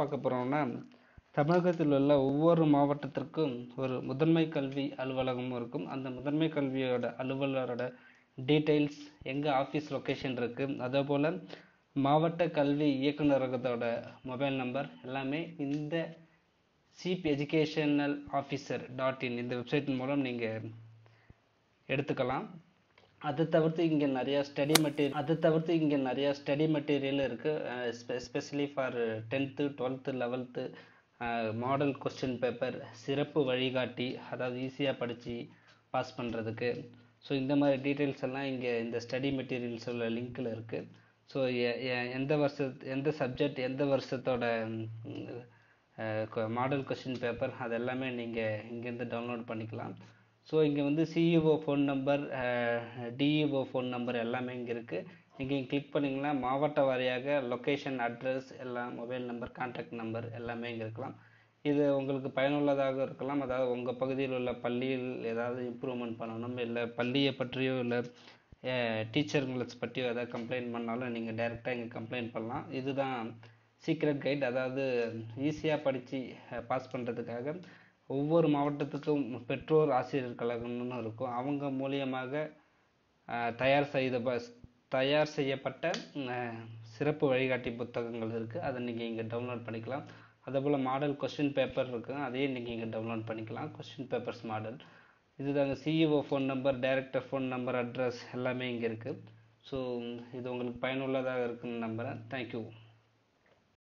பார்க்க போகிறோம்னா தமிழகத்தில் உள்ள ஒவ்வொரு மாவட்டத்திற்கும் ஒரு முதன்மை கல்வி அலுவலகமும் இருக்கும் அந்த முதன்மை கல்வியோட அலுவலரோட டீட்டெயில்ஸ் எங்கே ஆஃபீஸ் லொக்கேஷன் இருக்குது அதே போல் மாவட்ட கல்வி இயக்குநரகத்தோட மொபைல் நம்பர் எல்லாமே இந்த chief educational officer dot in இந்த வெப்சைட் மூலம் நீங்கள் எடுத்துக்கலாம் அது தவிர்த்து இங்கே நிறையா ஸ்டடி மெட்டீரியல் அது தவிர்த்து இங்கே நிறையா ஸ்டடி மெட்டீரியல் இருக்குது specially for tenth twelfth level model question paper சிறப்பு வழிகாட்டி அதாவது ஈஸியாக படித்து பாஸ் பண்ணுறதுக்கு ஸோ இந்த மாதிரி டீட்டெயில்ஸ் எல்லாம் இங்கே இந்த ஸ்டடி மெட்டீரியல்ஸ் உள்ள லிங்க்கில் இருக்குது ஸோ எந்த வருஷ எந்த சப்ஜெக்ட் எந்த வருஷத்தோட மாடல் கொஸ்டின் பேப்பர் அதெல்லாமே நீங்கள் இங்கேருந்து டவுன்லோட் பண்ணிக்கலாம் ஸோ இங்கே வந்து CEO phone number DEO phone number எல்லாமே இங்கே இருக்குது இங்கே கிளிக் பண்ணிங்கன்னா மாவட்ட வாரியாக லொக்கேஷன் அட்ரஸ் எல்லாம் மொபைல் நம்பர் கான்டாக்ட் நம்பர் எல்லாமே இங்கே இருக்கலாம் இது உங்களுக்கு பயனுள்ளதாக இருக்கலாம் அதாவது உங்கள் பகுதியில் உள்ள பள்ளியில் ஏதாவது இம்ப்ரூவ்மெண்ட் பண்ணணும் இல்லை பள்ளியை பற்றியோ இல்லை டீச்சருங்களை பற்றியோ ஏதாவது கம்ப்ளைண்ட் பண்ணாலும் நீங்கள் டைரெக்டாக இங்கே கம்ப்ளைண்ட் பண்ணலாம் இதுதான் சீக்ரெட் கைட் அதாவது ஈஸியாக படித்து பாஸ் பண்ணுறதுக்காக ஒவ்வொரு மாவட்டத்துக்கும் பெற்றோர் ஆசிரியர் கழகம்னு இருக்கும் அவங்க மூலியமாக தயார் செய்த பஸ் தயார் செய்யப்பட்ட சிறப்பு வழிகாட்டி புத்தகங்கள் இருக்குது அதை நீங்கள் இங்கே டவுன்லோட் பண்ணிக்கலாம் அதே போல் மாடல் கொஸ்டின் பேப்பர் இருக்குது அதையும் நீங்கள் இங்கே டவுன்லோட் பண்ணிக்கலாம் கொஸ்டின் பேப்பர்ஸ் மாடல் இதுதாங்க CEO phone number director phone number address எல்லாமே இங்கே இருக்குது ஸோ இது உங்களுக்கு பயனுள்ளதாக இருக்குன்னு நம்புகிறேன் தேங்க்யூ